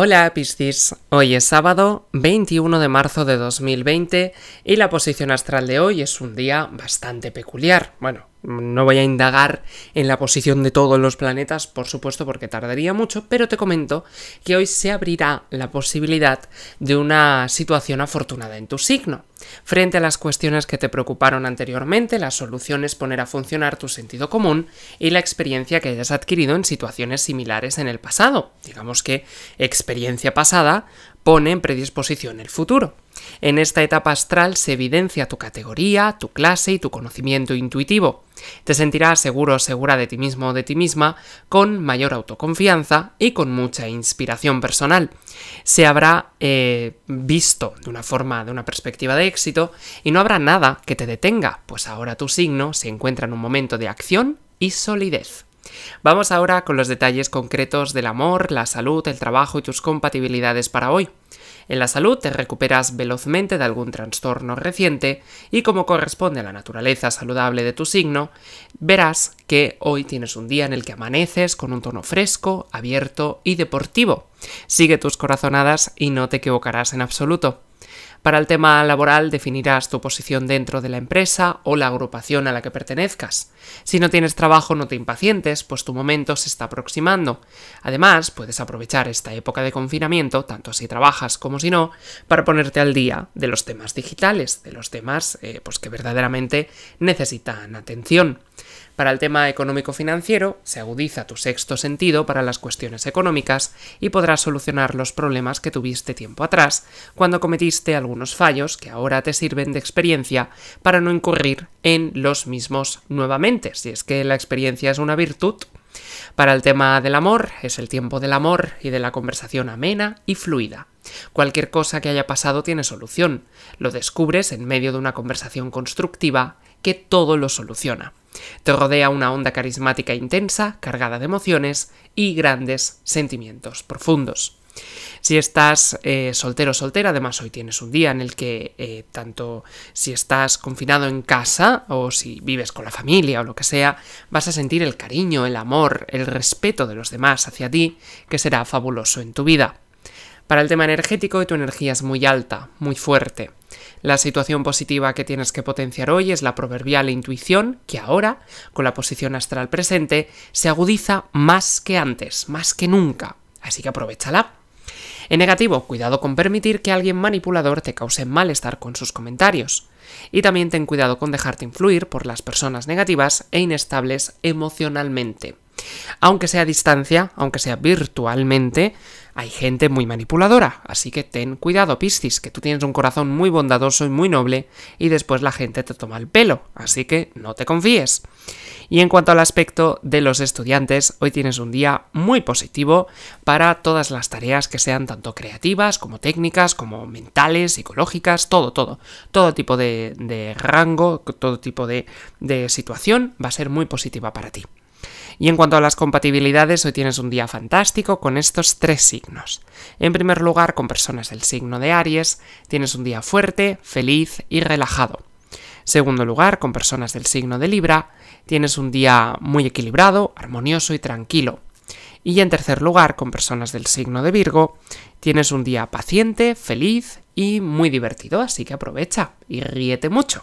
Hola Piscis, hoy es sábado 21 de marzo de 2020 y la posición astral de hoy es un día bastante peculiar. Bueno, no voy a indagar en la posición de todos los planetas, por supuesto, porque tardaría mucho, pero te comento que hoy se abrirá la posibilidad de una situación afortunada en tu signo. Frente a las cuestiones que te preocuparon anteriormente, la solución es poner a funcionar tu sentido común y la experiencia que hayas adquirido en situaciones similares en el pasado. Digamos que experiencia pasada pone en predisposición el futuro. En esta etapa astral se evidencia tu categoría, tu clase y tu conocimiento intuitivo. Te sentirás seguro o segura de ti mismo o de ti misma, con mayor autoconfianza y con mucha inspiración personal. Se habrá eh, visto de una forma, de una perspectiva de éxito, y no habrá nada que te detenga, pues ahora tu signo se encuentra en un momento de acción y solidez. Vamos ahora con los detalles concretos del amor, la salud, el trabajo y tus compatibilidades para hoy. En la salud te recuperas velozmente de algún trastorno reciente y como corresponde a la naturaleza saludable de tu signo, verás que hoy tienes un día en el que amaneces con un tono fresco, abierto y deportivo. Sigue tus corazonadas y no te equivocarás en absoluto. Para el tema laboral definirás tu posición dentro de la empresa o la agrupación a la que pertenezcas. Si no tienes trabajo no te impacientes, pues tu momento se está aproximando. Además, puedes aprovechar esta época de confinamiento, tanto si trabajas como si no, para ponerte al día de los temas digitales, de los temas eh, pues que verdaderamente necesitan atención. Para el tema económico-financiero, se agudiza tu sexto sentido para las cuestiones económicas y podrás solucionar los problemas que tuviste tiempo atrás, cuando cometiste algunos fallos que ahora te sirven de experiencia para no incurrir en los mismos nuevamente, si es que la experiencia es una virtud. Para el tema del amor, es el tiempo del amor y de la conversación amena y fluida. Cualquier cosa que haya pasado tiene solución. Lo descubres en medio de una conversación constructiva que todo lo soluciona. Te rodea una onda carismática intensa, cargada de emociones y grandes sentimientos profundos. Si estás eh, soltero o soltera, además hoy tienes un día en el que eh, tanto si estás confinado en casa o si vives con la familia o lo que sea, vas a sentir el cariño, el amor, el respeto de los demás hacia ti, que será fabuloso en tu vida. Para el tema energético, tu energía es muy alta, muy fuerte. La situación positiva que tienes que potenciar hoy es la proverbial intuición, que ahora, con la posición astral presente, se agudiza más que antes, más que nunca. Así que aprovechala. En negativo, cuidado con permitir que alguien manipulador te cause malestar con sus comentarios. Y también ten cuidado con dejarte influir por las personas negativas e inestables emocionalmente. Aunque sea a distancia, aunque sea virtualmente, hay gente muy manipuladora, así que ten cuidado, Piscis, que tú tienes un corazón muy bondadoso y muy noble, y después la gente te toma el pelo, así que no te confíes. Y en cuanto al aspecto de los estudiantes, hoy tienes un día muy positivo para todas las tareas que sean tanto creativas como técnicas, como mentales, psicológicas, todo, todo. Todo tipo de, rango, todo tipo de situación va a ser muy positiva para ti. Y en cuanto a las compatibilidades, hoy tienes un día fantástico con estos tres signos. En primer lugar, con personas del signo de Aries, tienes un día fuerte, feliz y relajado. Segundo lugar, con personas del signo de Libra, tienes un día muy equilibrado, armonioso y tranquilo. Y en tercer lugar, con personas del signo de Virgo, tienes un día paciente, feliz y muy divertido, así que aprovecha y ríete mucho.